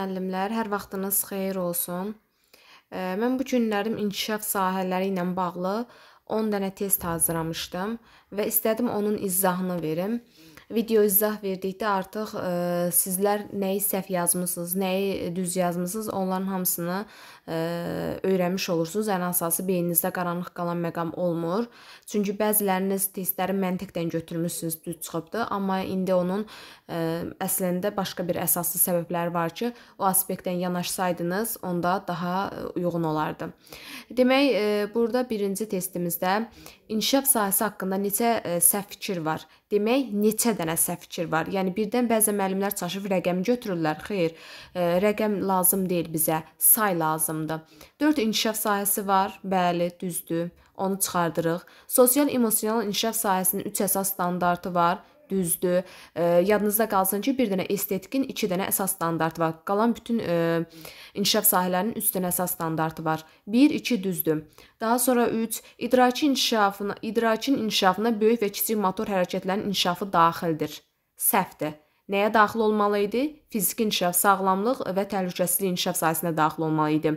Müəllimlər, hər vaxtınız xeyir olsun. Mən bu günlərim inkişaf sahələri ilə bağlı 10 dənə test hazırlamışdım və istədim onun izahını verim video izah verdikdə artıq ə, e, sizlər nəyi səhv yazmısınız, nəyi düz yazmısınız, onların hamısını ə, e, öyrənmiş olursunuz. Ən əsası beyninizdə qaranlıq qalan məqam olmur. Çünki bəziləriniz testləri məntiqdən götürmüsünüz, düz çıxıbdı, amma indi onun ə, e, əslində başqa bir əsaslı səbəbləri var ki, o aspektdən yanaşsaydınız, onda daha uyğun olardı. Demək, ə, burada birinci testimizdə inkişaf sahəsi haqqında neçə ə, səhv fikir var. Demək, neçə dənə səhv fikir var. Yəni birdən bəzən müəllimlər çalışıb rəqəmi götürürlər. Xeyr, e, rəqəm lazım deyil bizə, say lazımdır. 4 inkişaf sahəsi var. Bəli, düzdür. Onu çıxardırıq. Sosial-emosional inkişaf sahəsinin 3 əsas standartı var düzdür. E, yadınızda qalsın ki, bir dənə estetikin 2 dənə əsas standartı var. Qalan bütün e, inkişaf sahələrinin 3 dənə əsas standartı var. 1, 2 düzdür. Daha sonra 3 idraki inkişafına, idrakin inkişafına böyük və kiçik motor hərəkətlərinin inkişafı daxildir. Səhvdir nəyə daxil olmalı idi? Fiziki inkişaf, sağlamlıq və təhlükəsizlik inkişaf sahəsinə daxil olmalı idi.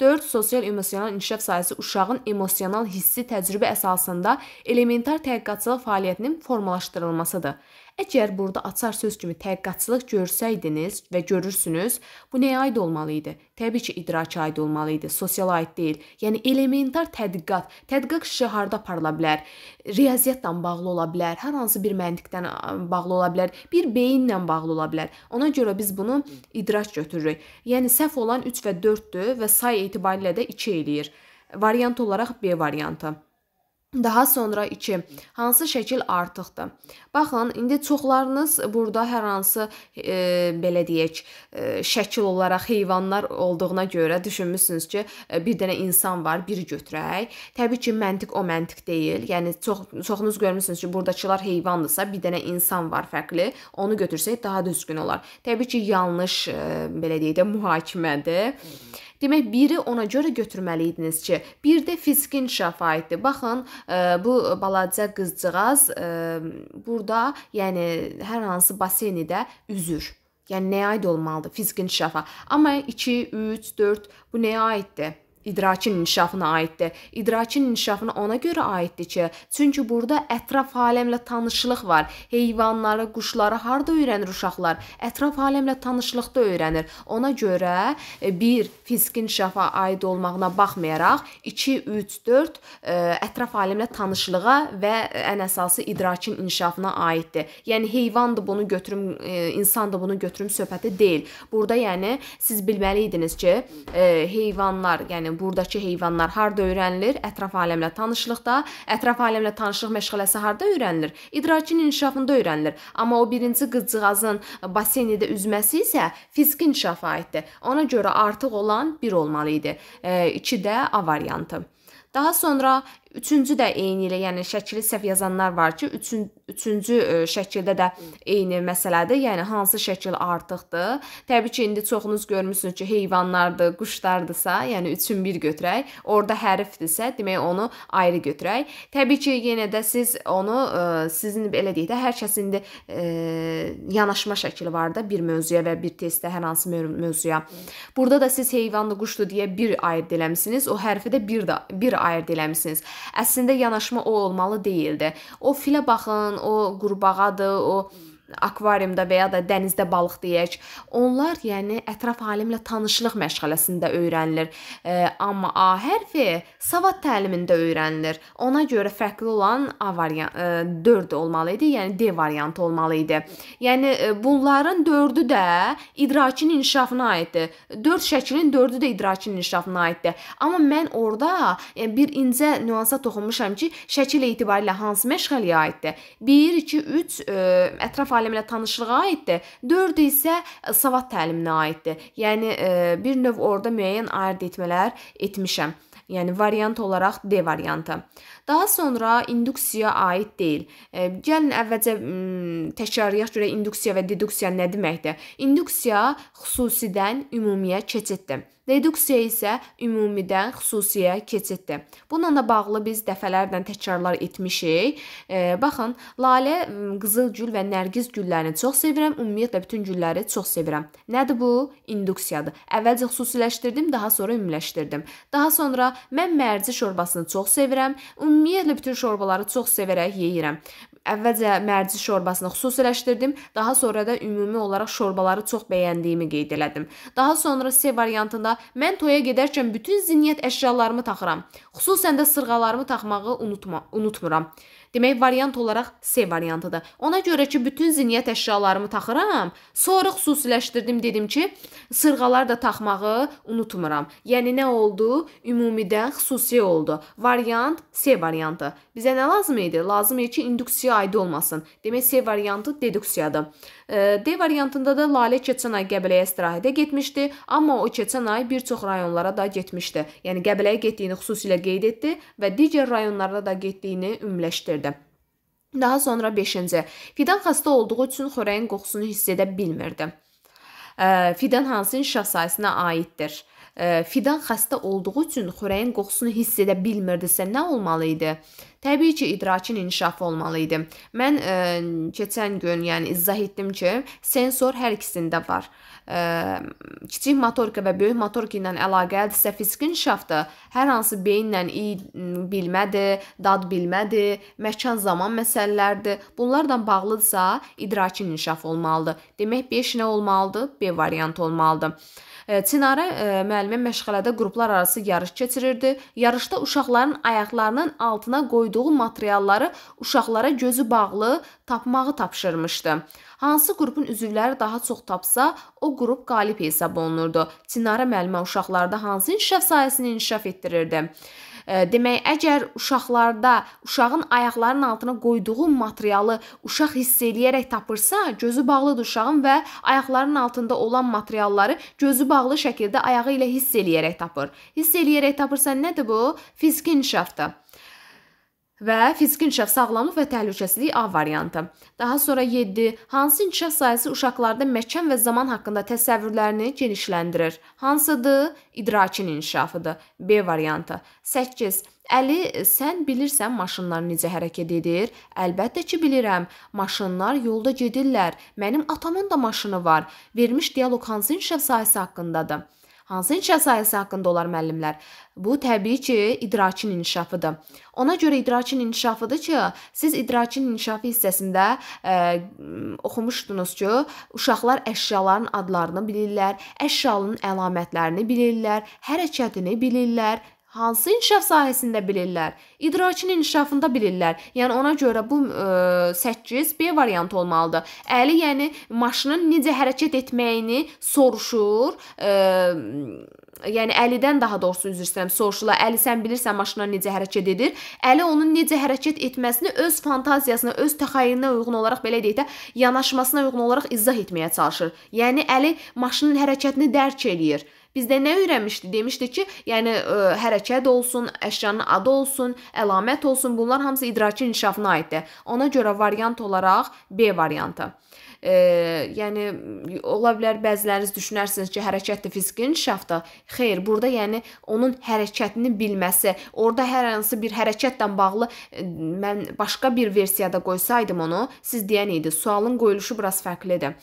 4. Sosial emosional inkişaf sahəsi uşağın emosional hissi təcrübə əsasında elementar təhqiqatçılıq fəaliyyətinin formalaşdırılmasıdır. Əgər burada açar söz kimi təhqiqatçılıq görsəydiniz və görürsünüz, bu nəyə aid olmalı idi? Təbii ki, idraka aid olmalı idi, sosiala aid deyil. Yəni elementar tədqiqat, tədqiq işi harda aparıla bilər? Riyaziyyatla bağlı ola bilər, hər hansı bir məntiqdən bağlı ola bilər, bir beyinlə bağlı ola bilər. Ona görə biz bunu idrak götürürük. Yəni səhv olan 3 və 4-dür və say etibarilə də 2 eləyir. Variant olaraq B variantı. Daha sonra 2. Hansı şəkil artıqdır? Baxın, indi çoxlarınız burada hər hansı e, belə deyək, e, şəkil olaraq heyvanlar olduğuna görə düşünmüsünüz ki, e, bir dənə insan var, biri götürək. Təbii ki, məntiq o məntiq deyil. Yəni çox çoxunuz görmüsünüz ki, burdakılar heyvandırsa, bir dənə insan var fərqli. Onu götürsək daha düzgün olar. Təbii ki, yanlış e, belə deyək də mühakimədir. Hı -hı. Demək, biri ona görə götürməli idiniz ki, bir də fiziki inkişafa aiddir. Baxın, e, bu balaca qızcığaz e, burada, yəni hər hansı baseyndə üzür. Yəni nəyə aid olmalıdır fiziki inkişafa? Amma 2, 3, 4 bu nəyə aiddir? idrakin inkişafına aiddir. İdrakin inkişafına ona görə aiddir ki, çünki burada ətraf aləmlə tanışlıq var. Heyvanları, quşları harda öyrənir uşaqlar? Ətraf aləmlə tanışlıqda öyrənir. Ona görə e, bir fiziki inkişafa aid olmağına baxmayaraq 2, 3, 4 ətraf aləmlə tanışlığa və ən əsası idrakin inkişafına aiddir. Yəni heyvandır bunu götürüm, e, insandır bunu götürüm söhbəti deyil. Burada yəni siz bilməli idiniz ki, e, heyvanlar, yəni yəni burdakı heyvanlar harda öyrənilir? Ətraf aləmlə tanışlıqda, ətraf aləmlə tanışlıq məşğələsi harda öyrənilir? İdrakin inkişafında öyrənilir. Amma o birinci qızcığazın basseynədə üzməsi isə fiziki inkişafa aiddir. Ona görə artıq olan 1 olmalı idi. 2 e, də A variantı. Daha sonra Üçüncü də eyni ilə, yəni şəkili səhv yazanlar var ki, üçün, üçüncü e, şəkildə də eyni məsələdir. Yəni hansı şəkil artıqdır? Təbii ki, indi çoxunuz görmüsünüz ki, heyvanlardır, quşlardısa, yəni üçün bir götürək. Orda hərfdirsə, demək onu ayrı götürək. Təbii ki, yenə də siz onu ə, e, sizin belə deyək də hər kəsin indi ə, e, yanaşma şəkli var da bir mövzuya və bir testdə hər hansı mövzuya. Burada da siz heyvanlı quşdu deyə bir ayırd eləmisiniz, o hərfi də bir də bir ayırd eləmisiniz. Əslində yanaşma o olmalı deyildi. O filə baxın, o qurbağadır, o akvariumda və ya da dənizdə balıq deyək. Onlar, yəni ətraf alimlə tanışlıq məşğələsində öyrənilir. E, amma A hərfi savad təlimində öyrənilir. Ona görə fərqli olan A variantı e, 4 olmalı idi, yəni D variantı olmalı idi. Yəni e, bunların 4-ü də idrakin inkişafına aiddir. 4 şəklin 4-ü də idrakin inkişafına aiddir. Amma mən orada yəni, bir incə nüansa toxunmuşam ki, şəkil etibarilə hansı məşğələyə aiddir? 1 2 3 ətraf aləminə tanışlığa aiddir, 4-ü isə e, savad təliminə aiddir. Yəni e, bir növ orada müəyyən ayırd etmələr etmişəm. Yəni variant olaraq D variantı. Daha sonra induksiyaya aid deyil. E, gəlin əvvəlcə təkrarlayaq görə induksiya və deduksiya nə deməkdir? İnduksiya xüsusidən ümumiyə keçiddir. Reduksiya isə ümumidən xüsusiyə keçiddir. Bununla da bağlı biz dəfələrlə təkrarlar etmişik. E, baxın, lalə, qızıl gül və nərgiz güllərini çox sevirəm. Ümumiyyətlə bütün gülləri çox sevirəm. Nədir bu? İnduksiyadır. Əvvəlcə xüsusiləşdirdim, daha sonra ümumiləşdirdim. Daha sonra mən mərci şorbasını çox sevirəm. Ümumiyyətlə bütün şorbaları çox sevərək yeyirəm əvvəlcə mərci şorbasını xüsusiləşdirdim, daha sonra da ümumi olaraq şorbaları çox bəyəndiyimi qeyd elədim. Daha sonra C variantında vaxtında mən toya gedərkən bütün ziniyyət əşyalarımı taxıram. Xüsusən də sırğalarımı taxmağı unutma, unutmuram. Demək variant olaraq C variantıdır. Ona görə ki, bütün ziniyyət əşyalarımı taxıram, sonra xüsusiləşdirdim dedim ki, sırğalar da taxmağı unutmuram. Yəni nə oldu? Ümumidən xüsusi oldu. Variant C variantı. Bizə nə lazım idi? Lazım idi ki, induksiya aid olmasın. Demək C variantı deduksiyadır. D variantında da Lalə keçən ay Qəbələyə istirahətə getmişdi, amma o keçən ay bir çox rayonlara da getmişdi. Yəni Qəbələyə getdiyini xüsusilə qeyd etdi və digər rayonlara da getdiyini ümumiləşdirdi. Daha sonra 5-ci. Fidan xəstə olduğu üçün xörəyin qoxusunu hiss edə bilmirdi. Fidan hansı inkişaf sayısına aiddir? Fidan xəstə olduğu üçün xörəyin qoxusunu hiss edə bilmirdisə nə olmalı idi? Təbii ki, idrakin inkişafı olmalı idi. Mən ə, keçən gün, yəni izah etdim ki, sensor hər ikisində var. Ə, kiçik motorika və böyük motorika ilə əlaqəlidirsə fiziki inkişaf da hər hansı beyinlə iyi bilmədi, dad bilmədi, məkan-zaman məsələləridir. Bunlarla bağlıdsa, idrakin inkişaf olmalıdır. Demək 5 nə olmalıdır? B B variantı olmalıdır. E, Çinarə e, müəllimə məşğələdə qruplar arası yarış keçirirdi. Yarışda uşaqların ayaqlarının altına qoyduğu materialları uşaqlara gözü bağlı tapmağı tapşırmışdı. Hansı qrupun üzvləri daha çox tapsa, o qrup qalib hesab olunurdu. Çinarə müəllimə uşaqlarda hansı inkişaf sahəsini inkişaf etdirirdi? Demək, əgər uşaqlarda uşağın ayaqlarının altına qoyduğu materialı uşaq hiss eləyərək tapırsa, gözü bağlıdır uşağın və ayaqlarının altında olan materialları gözü bağlı şəkildə ayağı ilə hiss eləyərək tapır. Hiss eləyərək tapırsa nədir bu? Fiziki inkişafdır və fiziki inkişaf sağlamlıq və təhlükəsizlik A variantı. Daha sonra 7 hansı inkişaf sayəsi uşaqlarda məkan və zaman haqqında təsəvvürlərini genişləndirir? Hansıdır? İdrakin inkişafıdır. B variantı. 8 Əli, sən bilirsən maşınlar necə hərəkət edir? Əlbəttə ki, bilirəm. Maşınlar yolda gedirlər. Mənim atamın da maşını var. Vermiş dialoq hansı inkişaf sahəsi haqqındadır? Hansı inkişaf sahəsi haqqında olar müəllimlər? Bu təbii ki, idrakin inkişafıdır. Ona görə idrakin inkişafıdır ki, siz idrakin inkişafı hissəsində ə, e, oxumuşdunuz ki, uşaqlar əşyaların adlarını bilirlər, əşyanın əlamətlərini bilirlər, hərəkətini bilirlər, hansı inkişaf sahəsində bilirlər? İdrakin inkişafında bilirlər. Yəni ona görə bu e, ə, 8 B variantı olmalıdır. Əli, yəni maşının necə hərəkət etməyini soruşur. Ə, e, yəni Əlidən daha doğrusu üzr istəyirəm, soruşula Əli sən bilirsən maşına necə hərəkət edir? Əli onun necə hərəkət etməsini öz fantaziyasına, öz təxəyyülünə uyğun olaraq belə deyək də, yanaşmasına uyğun olaraq izah etməyə çalışır. Yəni Əli maşının hərəkətini dərk eləyir. Bizdə nə öyrənmişdi? Demişdi ki, yəni ə, e, hərəkət olsun, əşyanın adı olsun, əlamət olsun, bunlar hamısı idraki inkişafına aiddir. Ona görə variant olaraq B variantı. E, yəni ola bilər bəziləriniz düşünərsiniz ki, hərəkətli fiziki inkişafda. Xeyr, burada yəni onun hərəkətini bilməsi, orada hər hansı bir hərəkətlə bağlı e, mən başqa bir versiyada qoysaydım onu, siz deyən idi, sualın qoyuluşu biraz fərqlidir.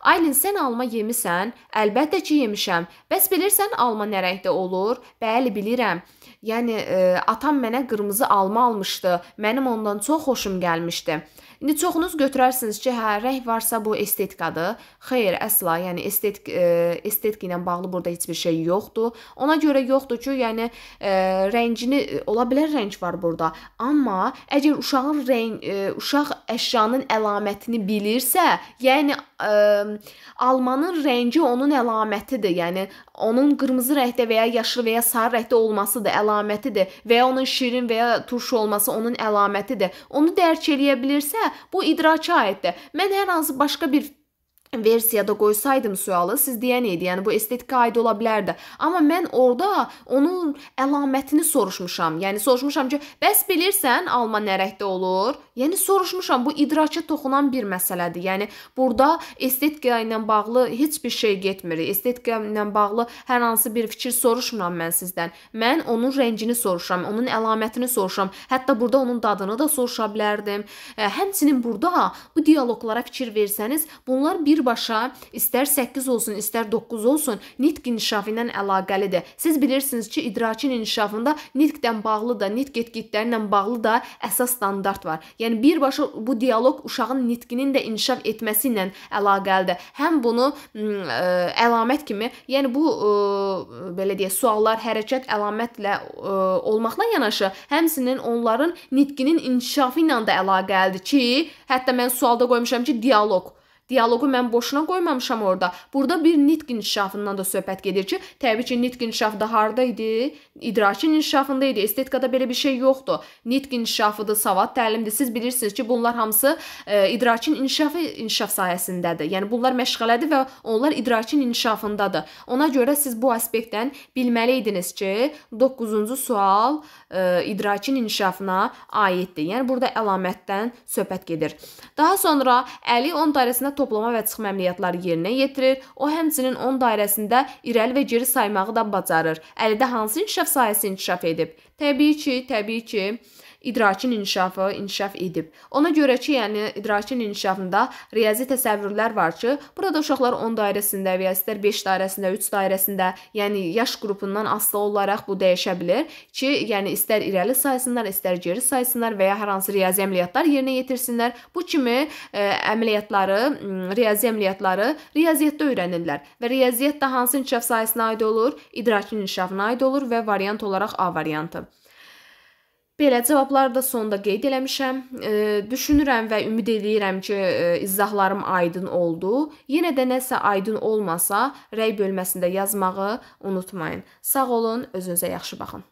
Aylin, sən alma yemisən? Əlbəttə ki, yemişəm. Bəs bilirsən alma nə rəngdə olur? Bəli, bilirəm. Yəni ə, e, atam mənə qırmızı alma almışdı. Mənim ondan çox xoşum gəlmişdi. İndi çoxunuz götürərsiniz ki, hə, rəng varsa bu estetikadır. Xeyr, əsla, yəni estetik ə, e, estetik ilə bağlı burada heç bir şey yoxdur. Ona görə yoxdur ki, yəni ə, e, rəngini ola bilər rəng var burada. Amma əgər uşağın rəng ə, uşaq əşyanın əlamətini bilirsə, yəni ə, almanın rəngi onun əlamətidir. Yəni onun qırmızı rəngdə və ya yaşıl və ya sarı rəngdə olmasıdır, əlamətidir və ya onun şirin və ya turşu olması onun əlamətidir. Onu dərk eləyə bilirsə, bu idraka aiddir. Mən hər hansı başqa bir versiyada qoysaydım sualı siz deyən idi, yəni bu estetikə aid ola bilərdi. Amma mən orada onun əlamətini soruşmuşam. Yəni soruşmuşam ki, bəs bilirsən alma nərəkdə olur? Yəni soruşmuşam, bu idraka toxunan bir məsələdir. Yəni burada estetika ilə bağlı heç bir şey getmir. Estetika ilə bağlı hər hansı bir fikir soruşmuram mən sizdən. Mən onun rəngini soruşuram, onun əlamətini soruşuram. Hətta burada onun dadını da soruşa bilərdim. Həmçinin burada bu dialoqlara fikir versəniz, bunlar bir birbaşa istər 8 olsun, istər 9 olsun, nitq inkişafı ilə əlaqəlidir. Siz bilirsiniz ki, idrakin inkişafında nitqdən bağlı da, nitq etkilikləri ilə bağlı da əsas standart var. Yəni birbaşa bu dialoq uşağın nitqinin də inkişaf etməsi ilə əlaqəlidir. Həm bunu ə, əlamət kimi, yəni bu ə, belə deyə suallar hərəkət əlamətlə ə, olmaqla yanaşı, həmsinin onların nitqinin inkişafı ilə də əlaqəlidir ki, hətta mən sualda qoymuşam ki, dialoq Dialoqu mən boşuna qoymamışam orada. Burada bir nitq inkişafından da söhbət gedir ki, təbii ki, nitq inkişafı da harda idi? İdrakin inkişafında idi. Estetikada belə bir şey yoxdur. Nitq inkişafıdır, savad təlimdir. Siz bilirsiniz ki, bunlar hamısı e, idrakin inkişafı inkişaf sahəsindədir. Yəni bunlar məşğələdir və onlar idrakin inkişafındadır. Ona görə siz bu aspektdən bilməli idiniz ki, 9-cu sual e, idrakin inkişafına aiddir. Yəni burada əlamətdən söhbət gedir. Daha sonra Əli 10 dairəsində toplama və çıxma əməliyyatları yerinə yetirir. O həmçinin onun dairəsində irəli və geri saymağı da bacarır. Əlidə hansı inkişaf sahəsi inkişaf edib? Təbii ki, təbii ki, idrakin inkişafı inkişaf edib. Ona görə ki, yəni idrakin inkişafında riyazi təsəvvürlər var ki, burada uşaqlar 10 dairəsində və ya istər 5 dairəsində, 3 dairəsində, yəni yaş qrupundan asılı olaraq bu dəyişə bilər ki, yəni istər irəli saysınlar, istər geri saysınlar və ya hər hansı riyazi əməliyyatlar yerinə yetirsinlər. Bu kimi ə, e, əməliyyatları, riyazi əməliyyatları riyaziyyatda öyrənirlər və riyaziyyat da hansı inkişaf sayəsində aid olur? İdrakin inkişafına aid olur və variant olaraq A variantı. Belə cavabları da sonda qeyd eləmişəm. E, düşünürəm və ümid eləyirəm ki, e, izahlarım aydın oldu. Yenə də nəsə aydın olmasa, rəy bölməsində yazmağı unutmayın. Sağ olun, özünüzə yaxşı baxın.